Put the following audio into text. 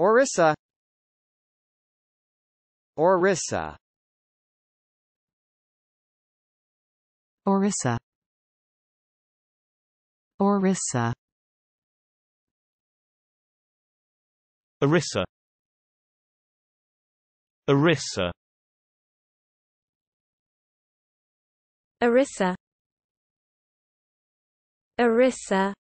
Orissa Orissa Orissa Orissa Orissa Orissa Orissa Orissa